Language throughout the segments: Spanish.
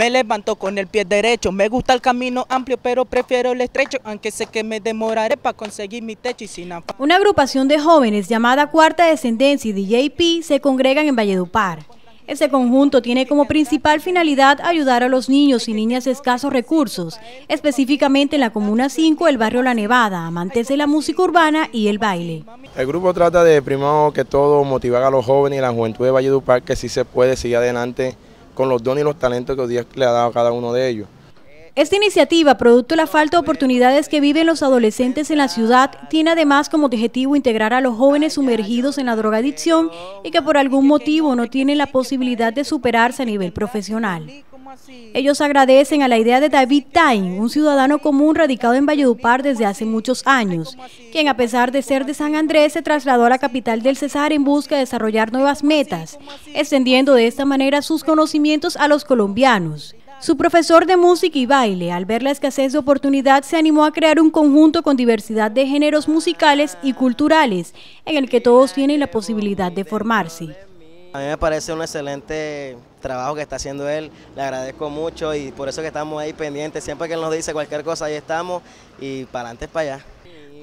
Me levanto con el pie derecho, me gusta el camino amplio, pero prefiero el estrecho, aunque sé que me demoraré para conseguir mi techo y sin Una agrupación de jóvenes llamada Cuarta Descendencia y DJP se congregan en Valledupar. Ese conjunto tiene como principal finalidad ayudar a los niños y niñas de escasos recursos, específicamente en la Comuna 5, el barrio La Nevada, amantes de la música urbana y el baile. El grupo trata de, primero que todo, motivar a los jóvenes y la juventud de Valledupar que sí se puede seguir adelante con los dones y los talentos que Dios le ha dado cada uno de ellos. Esta iniciativa, producto de la falta de oportunidades que viven los adolescentes en la ciudad, tiene además como objetivo integrar a los jóvenes sumergidos en la drogadicción y que por algún motivo no tienen la posibilidad de superarse a nivel profesional. Ellos agradecen a la idea de David Tain, un ciudadano común radicado en Valledupar desde hace muchos años, quien a pesar de ser de San Andrés se trasladó a la capital del Cesar en busca de desarrollar nuevas metas, extendiendo de esta manera sus conocimientos a los colombianos. Su profesor de música y baile, al ver la escasez de oportunidad, se animó a crear un conjunto con diversidad de géneros musicales y culturales, en el que todos tienen la posibilidad de formarse. A mí me parece una excelente trabajo que está haciendo él, le agradezco mucho y por eso que estamos ahí pendientes, siempre que él nos dice cualquier cosa ahí estamos y para antes para allá.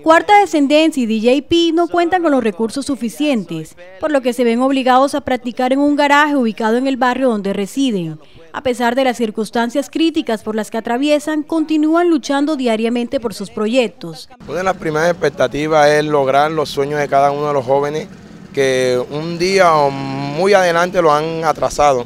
Cuarta Descendencia y DJP no cuentan con los recursos suficientes, por lo que se ven obligados a practicar en un garaje ubicado en el barrio donde residen. A pesar de las circunstancias críticas por las que atraviesan, continúan luchando diariamente por sus proyectos. Una de las primeras expectativas es lograr los sueños de cada uno de los jóvenes que un día o muy adelante lo han atrasado.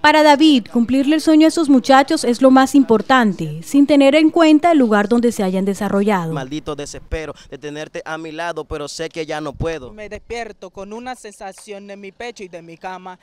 Para David, cumplirle el sueño a esos muchachos es lo más importante, sin tener en cuenta el lugar donde se hayan desarrollado. Maldito desespero de tenerte a mi lado, pero sé que ya no puedo. Me despierto con una sensación en mi pecho y de mi cama.